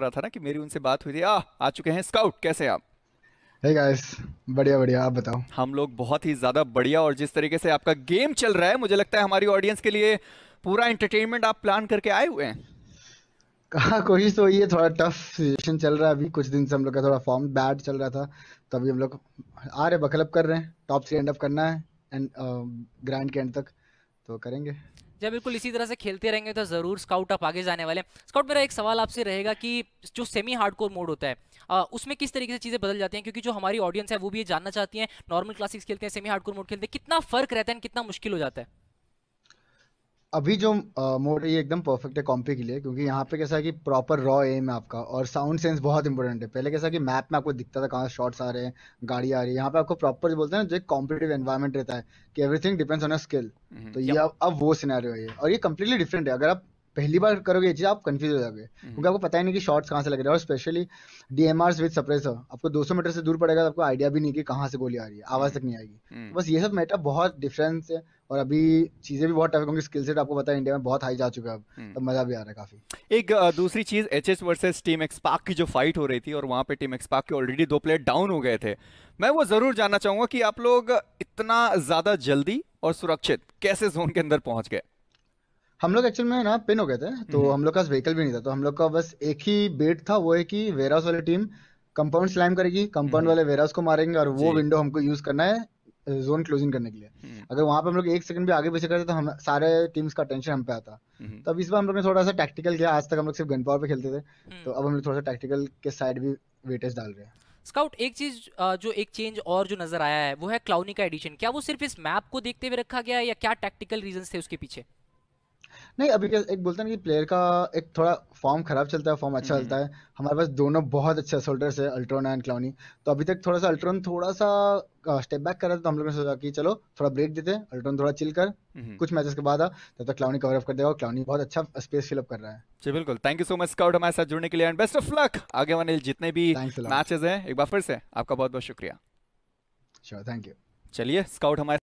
रहा था ना कि मेरी उनसे बात हुई थी आ आ चुके हैं स्काउट कैसे आप hey guys, बढ़िया बढ़िया आप बताओ हम लोग बहुत ही ज्यादा बढ़िया और जिस तरीके से आपका गेम चल रहा है मुझे लगता है हमारी ऑडियंस के लिए पूरा एंटरटेनमेंट आप प्लान करके आए हुए हैं कहा कोशिश तो ये थोड़ा टफ सिचुएशन चल रहा है अभी कुछ दिन से हम लोग का थोड़ा फॉर्म बैड चल रहा था तो अभी हम लोग आ रहे बकलप कर रहे हैं टॉप थ्री एंड अप करना है एंड ग्रैंड uh, के एंड तक तो करेंगे जब हाँ, बिल्कुल इसी तरह से खेलते रहेंगे तो ज़रूर स्काउट आप आगे जाने वाले स्काउट मेरा एक सवाल आपसे रहेगा कि जो सेमी हार्डकोर मोड होता है आ, उसमें किस तरीके से चीज़ें बदल जाती हैं क्योंकि जो हमारी ऑडियंस है वो भी ये जानना चाहती है नॉर्मल क्लासिक्स खेलते हैं सेमी हार्डकोर मोड खेलते हैं कितना फ़र्क रहता है कितना मुश्किल हो जाता है अभी जो मोड है ये एकदम परफेक्ट है कॉम्पी के लिए क्योंकि यहाँ पे कैसा है कि प्रॉपर रॉ एम है आपका और साउंड सेंस बहुत इंपॉर्टेंट है पहले कैसा कि मैप में आपको दिखता था कहाँ शॉट्स आ रहे हैं गाड़ी आ रही है यहाँ पे आपको प्रॉपर जो बोलते हैं जो एक कॉम्पिटेटिव एनवायरमेंट रहता है कि everything depends on a skill तो ये अब अब वो सिनेरियो है और ये कम्प्लीटली डिफरेंट है अगर आप पहली बार करोगे ये चीज़ आप कंफ्यूज हो जाओगे हम्म। क्योंकि आपको पता ही नहीं कि शॉट्स कहाँ से लग रहे हैं और specially D M Rs with suppressor आपको 200 मीटर से दूर पड़ेगा तो आपको आइडिया भी नहीं कि कहाँ से गोली आ रही है आवाज़ तक नहीं आएगी हम्म। तो बस ये सब मेटा बहुत डिफरेंस है और अभी चीज़ें भी बहुत टफ है स्किल सेट आपको पता है इंडिया में बहुत हाई जा चुका है अब हम्म। तो मज़ा भी आ रहा है काफ़ी एक दूसरी चीज़ एच एस वर्सेज टीम एक्सपाक की जो फाइट हो रही थी और वहाँ पे टीम एक्सपाक के ऑलरेडी दो प्लेयर डाउन हो गए थे मैं वो ज़रूर जानना चाहूंगा कि आप लोग इतना ज़्यादा जल्दी और सुरक्षित कैसे जोन के अंदर पहुंच गए हम लोग एक्चुअल में ना पिन हो गए थे तो हम्म। हम लोग का व्हीकल भी नहीं था तो हम लोग का बस एक ही बेट था वो है कि वेरास वाली टीम कंपाउंड स्लैम करेगी कंपाउंड हम्म। वाले वेरास को मारेंगे और वो विंडो हमको यूज करना है जोन क्लोजिंग करने के लिए हम्म। अगर वहां पे हम लोग एक सेकंड भी आगे पीछे करते तो हम सारे टीम्स का टेंशन हम पे आता तो अब इस बार हम लोग ने थोड़ा सा टैक्टिकल किया आज तक हम लोग सिर्फ गन पावर पे खेलते थे तो अब हम लोग थोड़ा सा टैक्टिकल के साइड भी वेटेज डाल रहे हैं स्काउट एक चीज जो एक चेंज और जो नजर आया है वो है क्लाउनी का एडिशन क्या वो सिर्फ इस मैप को देखते हुए रखा गया है या क्या टैक्टिकल रीजन थे उसके पीछे नहीं अभी एक बोलते हैं कि प्लेयर का एक थोड़ा फॉर्म खराब चलता है फॉर्म अच्छा हम्म, चलता हम्म। है हमारे पास दोनों बहुत अच्छे सोल्डर्स है अल्ट्रोन एंड क्लाउनी तो अभी तक थोड़ा सा अल्ट्रोन थोड़ा सा स्टेप बैक कर रहा था तो हम लोग ने सोचा कि चलो थोड़ा ब्रेक देते हैं अल्ट्रोन थोड़ा चिल कर हम्म। कुछ मैचेस के बाद आ तब तक क्लाउनी कवर अप कर देगा और क्लाउनी बहुत अच्छा स्पेस फिलअप कर रहा है जी बिल्कुल thank you so much scout हमारे साथ जुड़ने के लिए एंड बेस्ट ऑफ लक आगे वाले जितने भी मैचेस हैं एक बार फिर से आपका बहुत बहुत शुक्रिया श्योर थैंक यू चलिए स्काउट हमारे